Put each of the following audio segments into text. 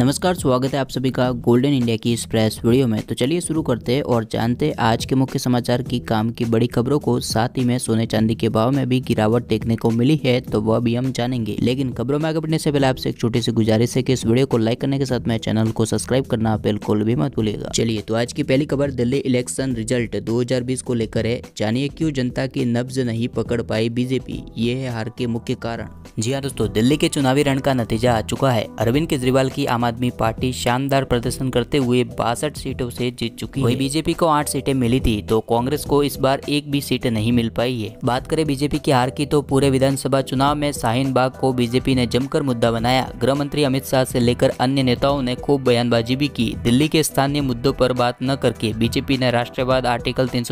नमस्कार स्वागत है आप सभी का गोल्डन इंडिया की इस प्रेस वीडियो में तो चलिए शुरू करते हैं और जानते हैं आज के मुख्य समाचार की काम की बड़ी खबरों को साथ ही में सोने चांदी के भाव में भी गिरावट देखने को मिली है तो वह भी हम जानेंगे लेकिन खबरों में आगे बढ़ने से पहले आपसे एक छोटी सी गुजारिश है कि इस वीडियो को लाइक करने के साथ मेरे चैनल को सब्सक्राइब करना बिल्कुल भी मत भूलेगा चलिए तो आज की पहली खबर दिल्ली इलेक्शन रिजल्ट दो को लेकर है जानिए क्यूँ जनता की नब्ज नहीं पकड़ पाई बीजेपी ये है हार के मुख्य कारण जी हाँ दोस्तों दिल्ली के चुनावी रण का नतीजा आ चुका है अरविंद केजरीवाल की आम आदमी पार्टी शानदार प्रदर्शन करते हुए बासठ सीटों से जीत चुकी वही बीजेपी को आठ सीटें मिली थी तो कांग्रेस को इस बार एक भी सीट नहीं मिल पाई है बात करें बीजेपी की हार की तो पूरे विधानसभा चुनाव में शाहीन बाग को बीजेपी ने जमकर मुद्दा बनाया गृह मंत्री अमित शाह से लेकर अन्य नेताओं ने खूब बयानबाजी भी की दिल्ली के स्थानीय मुद्दों पर बात न करके बीजेपी ने राष्ट्रवाद आर्टिकल तीन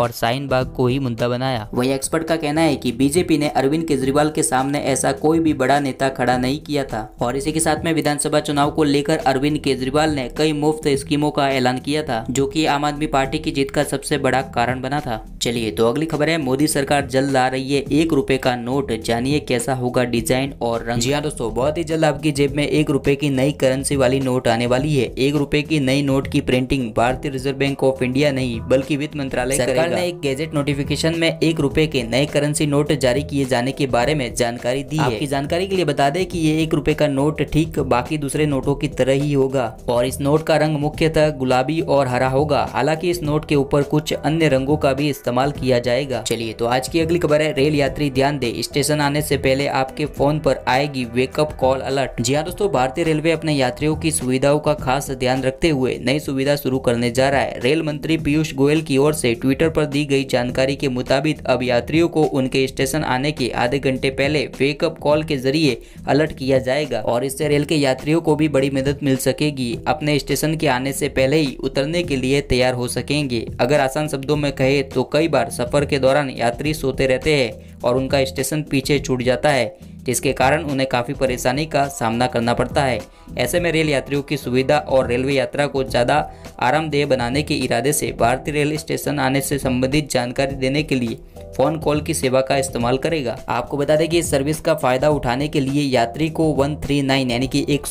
और शाहीन बाग को ही मुद्दा बनाया वही एक्सपर्ट का कहना है की बीजेपी ने अरविंद केजरीवाल के सामने ऐसा कोई भी बड़ा नेता खड़ा नहीं किया था और इसी के साथ में विधानसभा लोकसभा चुनाव को लेकर अरविंद केजरीवाल ने कई मुफ्त स्कीमों का ऐलान किया था जो कि आम आदमी पार्टी की जीत का सबसे बड़ा कारण बना था चलिए तो अगली खबर है मोदी सरकार जल्द ला रही है एक रुपए का नोट जानिए कैसा होगा डिजाइन और रंग जी हाँ दोस्तों बहुत ही जल्द आपकी जेब में एक रुपए की नई करेंसी वाली नोट आने वाली है एक रुपए की नई नोट की प्रिंटिंग भारतीय रिजर्व बैंक ऑफ इंडिया नहीं बल्कि वित्त मंत्रालय सरकार ने एक गैजेट नोटिफिकेशन में एक रुपए के नए करेंसी नोट जारी किए जाने के बारे में जानकारी दी है जानकारी के लिए बता दें कि ये एक रुपए का नोट ठीक बाकी दूसरे नोटों की तरह ही होगा और इस नोट का रंग मुख्यतः गुलाबी और हरा होगा हालांकि इस नोट के ऊपर कुछ अन्य रंगों का भी इस्तेमाल किया जाएगा चलिए तो आज की अगली खबर है रेल यात्री ध्यान दे स्टेशन आने से पहले आपके फोन पर आएगी वेकअप कॉल अलर्ट जी हाँ दोस्तों भारतीय रेलवे अपने यात्रियों की सुविधाओं का खास ध्यान रखते हुए नई सुविधा शुरू करने जा रहा है रेल मंत्री पीयूष गोयल की ओर से ट्विटर पर दी गई जानकारी के मुताबिक अब यात्रियों को उनके स्टेशन आने के आधे घंटे पहले वेकअप कॉल के जरिए अलर्ट किया जाएगा और इससे रेल के यात्रियों यात्रियों को भी बड़ी मदद मिल सकेगी अपने स्टेशन के आने से पहले ही उतरने के लिए तैयार हो सकेंगे अगर आसान शब्दों में कहे तो कई बार सफर के दौरान यात्री सोते रहते हैं और उनका स्टेशन पीछे छूट जाता है जिसके कारण उन्हें काफ़ी परेशानी का सामना करना पड़ता है ऐसे में रेल यात्रियों की सुविधा और रेलवे यात्रा को ज़्यादा आरामदेह बनाने के इरादे से भारतीय रेल स्टेशन आने से संबंधित जानकारी देने के लिए फ़ोन कॉल की सेवा का इस्तेमाल करेगा आपको बता दें कि इस सर्विस का फ़ायदा उठाने के लिए यात्री को 139 यानी कि एक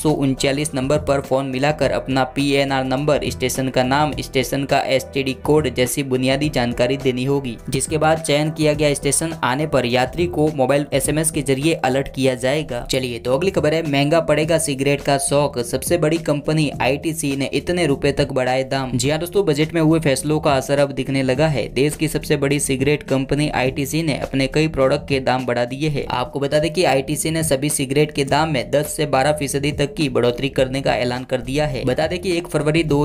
नंबर पर फ़ोन मिलाकर अपना पी नंबर स्टेशन का नाम स्टेशन का एस कोड जैसी बुनियादी जानकारी देनी होगी जिसके बाद चयन किया गया स्टेशन आने पर यात्री को मोबाइल एस के जरिए अलर्ट अलर्ट किया जाएगा चलिए तो अगली खबर है महंगा पड़ेगा सिगरेट का शौक सबसे बड़ी कंपनी आई ने इतने रूपए तक बढ़ाए दाम जी हाँ दोस्तों बजट में हुए फैसलों का असर अब दिखने लगा है देश की सबसे बड़ी सिगरेट कंपनी आई ने अपने कई प्रोडक्ट के दाम बढ़ा दिए है आपको बता दें की आई ने सभी सिगरेट के दाम में दस ऐसी बारह फीसदी तक की बढ़ोतरी करने का ऐलान कर दिया है बता दें की एक फरवरी दो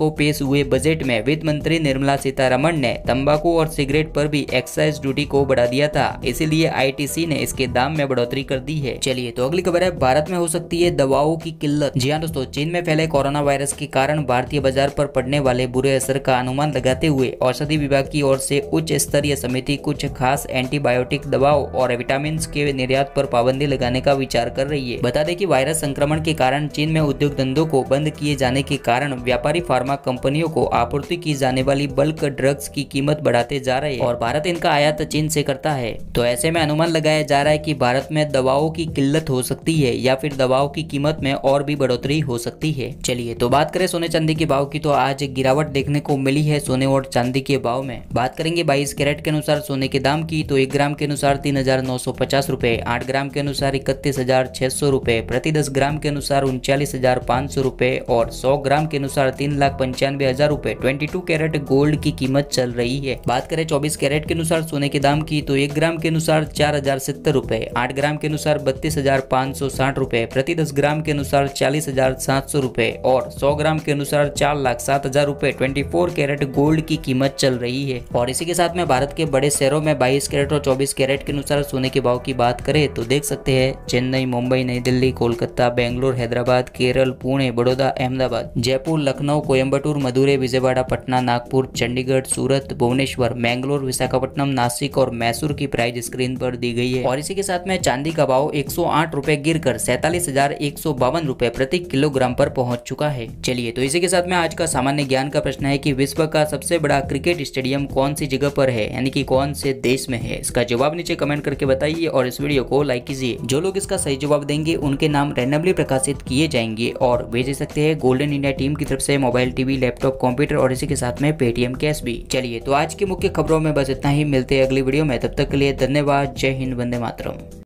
को पेश हुए बजट में वित्त मंत्री निर्मला सीतारमण ने तंबाकू और सिगरेट पर भी एक्साइज ड्यूटी को बढ़ा दिया था इसीलिए आईटीसी ने इसके दाम में बढ़ोतरी बढ़ोतरी कर दी है चलिए तो अगली खबर है भारत में हो सकती है दवाओं की किल्लत जी हाँ दोस्तों चीन में फैले कोरोना वायरस के कारण भारतीय बाजार पर पड़ने वाले बुरे असर का अनुमान लगाते हुए औषधि विभाग की ओर से उच्च स्तरीय समिति कुछ खास एंटीबायोटिक दवाओं और विटामिन के निर्यात पर पाबंदी लगाने का विचार कर रही है बता दें कि वायरस संक्रमण के कारण चीन में उद्योग धंधों को बंद किए जाने के कारण व्यापारी फार्मा कंपनियों को आपूर्ति की जाने वाली बल्क ड्रग्स की कीमत बढ़ाते जा रहे हैं और भारत इनका आयात चीन से करता है तो ऐसे में अनुमान लगाया जा रहा है की भारत में में दवाओं की किल्लत हो सकती है या फिर दवाओं की कीमत में और भी बढ़ोतरी हो सकती है चलिए तो बात करें सोने चांदी के भाव की तो आज गिरावट देखने को मिली है सोने और चांदी के भाव में बात करेंगे बाईस कैरेट के अनुसार सोने के दाम की तो एक ग्राम के अनुसार तीन हजार नौ सौ पचास रूपए आठ ग्राम के अनुसार इकतीस हजार छह सौ रूपए प्रति दस ग्राम के अनुसार उनचालीस हजार पाँच सौ रूपए और सौ ग्राम के अनुसार तीन लाख पंचानवे हजार रूपए ट्वेंटी टू कैरेट गोल्ड की कीमत चल रही है बात करें चौबीस कैरेट के अनुसार सोने के दाम की तो एक ग्राम के अनुसार चार हजार सत्तर रूपए आठ ग्राम ग्राम के अनुसार बत्तीस हजार पाँच सौ साठ रूपए प्रति दस ग्राम के अनुसार चालीस हजार सात सौ रूपए और सौ ग्राम के अनुसार चार लाख सात हजार रूपए ट्वेंटी फोर कैरेट गोल्ड की कीमत चल रही है और इसी के साथ में भारत के बड़े शहरों में बाईस कैरेट और चौबीस कैरेट के अनुसार सोने के भाव की बात करें तो देख सकते हैं चेन्नई मुंबई नई दिल्ली कोलकाता बेंगलोर हैदराबाद केरल पुणे बड़ौदा अहमदाबाद जयपुर लखनऊ कोयम्बटूर मदुरे विजयवाड़ा पटना नागपुर चंडीगढ़ सूरत भुवनेश्वर मैंगलोर विशाखापट्टनम नासिक और मैसूर की प्राइस स्क्रीन पर दी गई है और इसी के साथ में चांदी चांदी का भाव एक सौ आठ रूपए गिर कर सैतालीस हजार एक सौ बावन रूपए प्रति किलोग्राम पर पहुंच चुका है चलिए तो इसी के साथ में आज का सामान्य ज्ञान का प्रश्न है कि विश्व का सबसे बड़ा क्रिकेट स्टेडियम कौन सी जगह पर है यानी कि कौन से देश में है इसका जवाब नीचे कमेंट करके बताइए और इस वीडियो को लाइक कीजिए जो लोग इसका सही जवाब देंगे उनके नाम रैंडमली प्रकाशित किए जाएंगे और भेजे सकते हैं गोल्डन इंडिया टीम की तरफ से मोबाइल टीवी लैपटॉप कंप्यूटर और इसी के साथ में पेटीएम कैश भी चलिए तो आज की मुख्य खबरों में बस इतना ही मिलते हैं अगली वीडियो में तब तक के लिए धन्यवाद जय हिंद वंदे मातरम